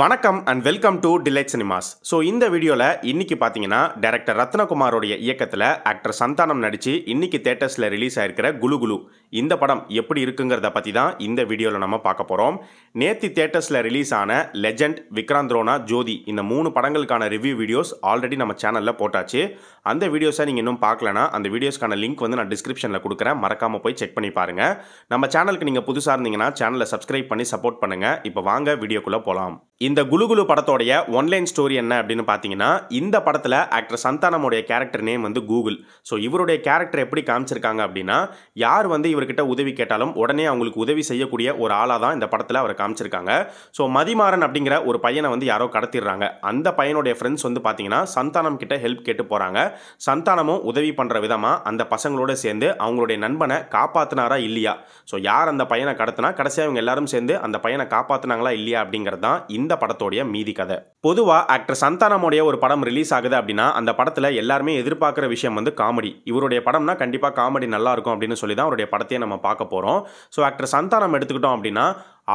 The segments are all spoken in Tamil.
வணக்கம் and welcome to Delight Cinemas so இந்த வீடியோவில் இன்றைக்கி பார்த்தீங்கன்னா டேரக்டர் ரத்னகுமாரோடைய இயக்கத்தில் ஆக்டர் சந்தானம் நடித்து இன்றைக்கி தேட்டர்ஸில் ரிலீஸ் ஆயிருக்கிற குலு குலு இந்த படம் எப்படி இருக்குங்கிறத பற்றி தான் இந்த வீடியோவில் நம்ம பார்க்க போகிறோம் நேத்தி தேட்டர்ஸில் ரிலீஸ் ஆன லெஜண்ட் விக்ராந்த் ரோனா ஜோதி இந்த மூணு படங்களுக்கான ரிவ்யூ வீடியோஸ் ஆல்ரெடி நம்ம சேனலில் போட்டாச்சு அந்த வீடியோஸை நீங்கள் இன்னும் பார்க்கலனா அந்த வீடியோஸ்க்கான லிங்க் வந்து நான் டிஸ்கிரிப்ஷனில் கொடுக்குறேன் மறக்காமல் போய் செக் பண்ணி பாருங்கள் நம்ம சேனலுக்கு நீங்கள் புதுசாக இருந்தீங்கன்னா சேனலை சப்ஸ்கிரைப் பண்ணி சப்போர்ட் பண்ணுங்கள் இப்போ வாங்க வீடியோக்குள்ளே போகலாம் இந்த குலுகுலு படத்தோடைய ஒன்லைன் ஸ்டோரி என்ன அப்படின்னு பார்த்தீங்கன்னா இந்த படத்தில் ஆக்டர் சந்தானமுடைய கேரக்டர் நேம் வந்து கூகுள் ஸோ இவருடைய கேரக்டர் எப்படி காமிச்சிருக்காங்க அப்படின்னா யார் வந்து இவர்கிட்ட உதவி கேட்டாலும் உடனே அவங்களுக்கு உதவி செய்யக்கூடிய ஒரு ஆளாக தான் இந்த படத்தில் அவர் காமிச்சிருக்காங்க ஸோ மதிமாறன் அப்படிங்கிற ஒரு பையனை வந்து யாரோ கடத்திடுறாங்க அந்த பையனுடைய ஃப்ரெண்ட்ஸ் வந்து பார்த்தீங்கன்னா சந்தானம் கிட்ட ஹெல்ப் கேட்டு போகிறாங்க சந்தானமும் உதவி பண்ணுற விதமாக அந்த பசங்களோட சேர்ந்து அவங்களுடைய நண்பனை காப்பாற்றினாரா இல்லையா ஸோ யார் அந்த பையனை கடத்தினா கடைசியாக இவங்க எல்லாரும் சேர்ந்து அந்த பையனை காப்பாற்றினாங்களா இல்லையா அப்படிங்கிறது தான் இந்த படத்தோடைய மீதி கதை பொதுவாக ஆக்டர் சந்தானமுடைய ஒரு படம் ரிலீஸ் ஆகுது அப்படின்னா அந்த படத்தில் எல்லாருமே எதிர்பார்க்குற விஷயம் வந்து காமெடி இவருடைய படம்னா கண்டிப்பாக காமெடி நல்லா இருக்கும் அப்படின்னு சொல்லி தான் அவருடைய படத்தையே நம்ம பார்க்க போகிறோம் ஸோ ஆக்டர் சந்தானம் எடுத்துக்கிட்டோம் அப்படின்னா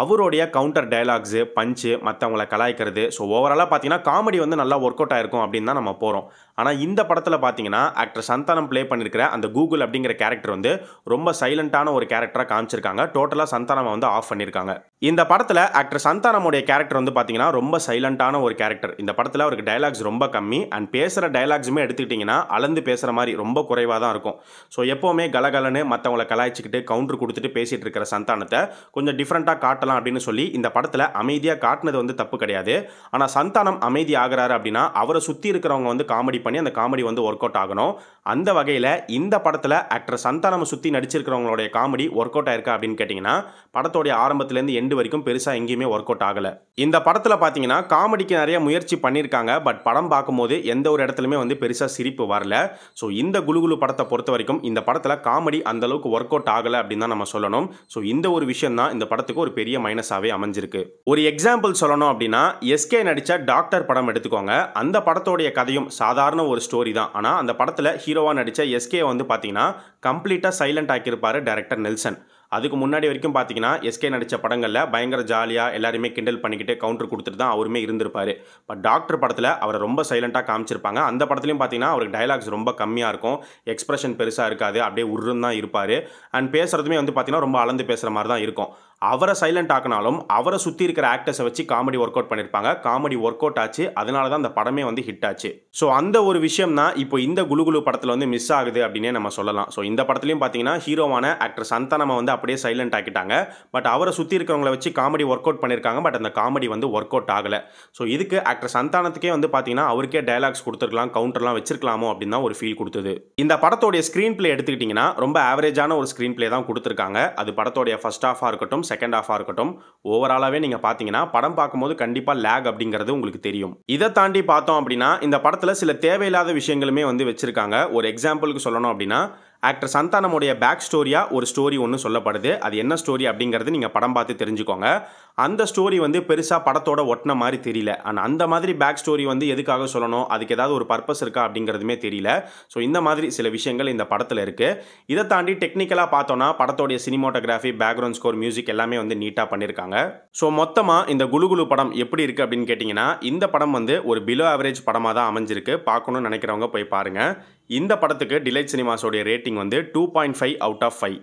அவருடைய கவுண்டர் டைலாக்ஸு பஞ்சு மற்றவங்கள கலாய்க்கிறது ஸோ ஓவராலாக பார்த்தீங்கன்னா காமெடி வந்து நல்லா ஒர்க் அவுட் ஆயிருக்கும் அப்படின்னு தான் நம்ம போகிறோம் ஆனால் இந்த படத்தில் பார்த்தீங்கன்னா ஆக்டர் சந்தானம் ப்ளே பண்ணியிருக்கிற அந்த கூகுள் அப்படிங்கிற கேரக்டர் வந்து ரொம்ப சைலண்ட்டான ஒரு கேரக்டராக காமிச்சிருக்காங்க டோட்டலாக சந்தானமாக வந்து ஆஃப் பண்ணியிருக்காங்க இந்த படத்தில் ஆக்டர் சந்தானமுடைய கேரக்டர் வந்து பார்த்தீங்கன்னா ரொம்ப சைலண்ட்டான ஒரு கேரக்டர் இந்த படத்தில் அவருக்கு டைலாக்ஸ் ரொம்ப கம்மி அண்ட் பேசுகிற டைலாக்ஸுமே எடுத்துக்கிட்டிங்கன்னா அளந்து பேசுகிற மாதிரி ரொம்ப குறைவாக தான் இருக்கும் ஸோ எப்போவுமே கலகலன்னு மற்றவங்களை கலாய்ச்சிக்கிட்டு கவுண்டர் கொடுத்துட்டு பேசிகிட்டு இருக்கிற சந்தானத்தை கொஞ்சம் டிஃப்ரெண்ட்டாக காட்டு காட்டலாம் அப்படின்னு சொல்லி இந்த படத்தில் அமைதியாக காட்டினது வந்து தப்பு கிடையாது ஆனால் சந்தானம் அமைதி ஆகிறாரு அப்படின்னா அவரை சுற்றி இருக்கிறவங்க வந்து காமெடி பண்ணி அந்த காமெடி வந்து ஒர்க் அவுட் ஆகணும் அந்த வகையில் இந்த படத்தில் ஆக்டர் சந்தானம் சுற்றி நடிச்சிருக்கிறவங்களுடைய காமெடி ஒர்க் அவுட் ஆயிருக்கா அப்படின்னு கேட்டிங்கன்னா படத்தோடைய ஆரம்பத்துலேருந்து எண்டு வரைக்கும் பெருசாக எங்கேயுமே ஒர்க் அவுட் ஆகலை இந்த படத்தில் பார்த்தீங்கன்னா காமெடிக்கு நிறைய முயற்சி பண்ணியிருக்காங்க பட் படம் பார்க்கும்போது எந்த ஒரு இடத்துலையுமே வந்து பெருசாக சிரிப்பு வரல ஸோ இந்த குழு படத்தை பொறுத்த வரைக்கும் இந்த படத்தில் காமெடி அந்தளவுக்கு ஒர்க் அவுட் ஆகலை அப்படின்னு தான் நம்ம சொல்லணும் ஸோ இந்த ஒரு விஷயம் தான் இந்த படத்துக்கு ஒரு பெரிய பெரிய மைனஸாகவே அமைஞ்சிருக்கு ஒரு எக்ஸாம்பிள் சொல்லணும் அப்படின்னா எஸ்கே நடித்த டாக்டர் படம் எடுத்துக்கோங்க அந்த படத்தோடைய கதையும் சாதாரண ஒரு ஸ்டோரி தான் ஆனால் அந்த படத்தில் ஹீரோவாக நடித்த எஸ்கே வந்து பார்த்தீங்கன்னா கம்ப்ளீட்டாக சைலண்ட் ஆக்கியிருப்பார் டேரக்டர் நெல்சன் அதுக்கு முன்னாடி வரைக்கும் பார்த்தீங்கன்னா எஸ்கே நடித்த படங்களில் பயங்கர ஜாலியாக எல்லாருமே கிண்டல் பண்ணிக்கிட்டு கவுண்டர் கொடுத்துட்டு தான் அவருமே இருந்திருப்பார் பட் டாக்டர் படத்தில் அவரை ரொம்ப சைலண்ட்டாக காமிச்சிருப்பாங்க அந்த படத்துலையும் பார்த்தீங்கன்னா அவருக்கு டைலாக்ஸ் ரொம்ப கம்மியாக இருக்கும் எக்ஸ்பிரஷன் பெருசாக இருக்காது அப்படியே உருன்னு தான் இருப்பார் அண்ட் பேசுகிறதுமே வந்து பார்த்தீங்கன்னா ரொம்ப அளந்து பேசுகிற மாதிரி தான் இருக்கும் அவரை சைலண்ட் ஆக்கினாலும் அவரை சுற்றி இருக்கிற ஆக்டர்ஸை வச்சு காமெடி ஒர்க் அவுட் பண்ணியிருப்பாங்க காமெடி ஒர்க் அவுட் ஆச்சு அதனால தான் அந்த படமே வந்து ஹிட் ஆச்சு ஸோ அந்த ஒரு விஷயம் தான் இப்போ இந்த குழு படத்தில் வந்து மிஸ் ஆகுது அப்படின்னே நம்ம சொல்லலாம் ஸோ இந்த படத்துலையும் பார்த்தீங்கன்னா ஹீரோவான ஆக்டர் சந்தானமாக வந்து அப்படியே சைலண்ட் ஆக்கிட்டாங்க பட் அவரை சுற்றி இருக்கிறவங்கள வச்சு காமெடி ஒர்க் அவுட் பண்ணியிருக்காங்க பட் அந்த காமெடி வந்து ஒர்க் அவுட் ஆகலை ஸோ இதுக்கு ஆக்டர் சந்தானத்துக்கே வந்து பார்த்தீங்கன்னா அவருக்கே டைலாக்ஸ் கொடுத்துருக்கலாம் கவுண்டர்லாம் வச்சிருக்கலாமோ அப்படின்னு தான் ஒரு ஃபீல் கொடுத்தது இந்த படத்தோடைய ஸ்க்ரீன் பிளே எடுத்துக்கிட்டிங்கன்னா ரொம்ப ஆவரேஜான ஒரு ஸ்க்ரீன் பிளே தான் கொடுத்துருக்காங்க அது படத்தோடைய ஃபஸ்ட் ஹாஃபாக இருக்கட்டும் செகண்ட் ஹாஃபாக இருக்கட்டும் ஓவராலாகவே நீங்கள் பார்த்தீங்கன்னா படம் பார்க்கும்போது கண்டிப்பாக லேக் அப்படிங்கிறது உங்களுக்கு தெரியும் இதை தாண்டி பார்த்தோம் அப்படின்னா இந்த படத்தில் சில தேவையில்லாத விஷயங்களுமே வந்து வச்சுருக்காங்க ஒரு எக்ஸாம்பிளுக்கு சொல்லணும் அப்படின்னா ஆக்டர் சந்தானமுடைய பேக் ஸ்டோரியாக ஒரு ஸ்டோரி ஒன்று சொல்லப்படுது அது என்ன ஸ்டோரி அப்படிங்கிறது நீங்கள் படம் பார்த்து தெரிஞ்சுக்கோங்க அந்த ஸ்டோரி வந்து பெருசாக படத்தோட ஒட்டின மாதிரி தெரியல ஆனால் அந்த மாதிரி பேக் ஸ்டோரி வந்து எதுக்காக சொல்லணும் அதுக்கு ஏதாவது ஒரு பர்பஸ் இருக்கா அப்படிங்கிறதுமே தெரியல ஸோ இந்த மாதிரி சில விஷயங்கள் இந்த படத்தில் இருக்குது இதை தாண்டி டெக்னிக்கலாக பார்த்தோன்னா படத்தோடைய சினிமோட்டோகிராஃபி பேக்ரவுண்ட் ஸ்கோர் மியூசிக் எல்லாமே வந்து நீட்டாக பண்ணியிருக்காங்க ஸோ மொத்தமாக இந்த குழு படம் எப்படி இருக்குது அப்படின்னு கேட்டிங்கன்னா இந்த படம் வந்து ஒரு பிலோ ஆவரேஜ் படமாக தான் அமைஞ்சிருக்கு பார்க்கணும்னு நினைக்கிறவங்க போய் பாருங்கள் இந்த படத்துக்கு டிலைட் சினிமாஸோடைய ரேட்டிங் வந்து two point five out of five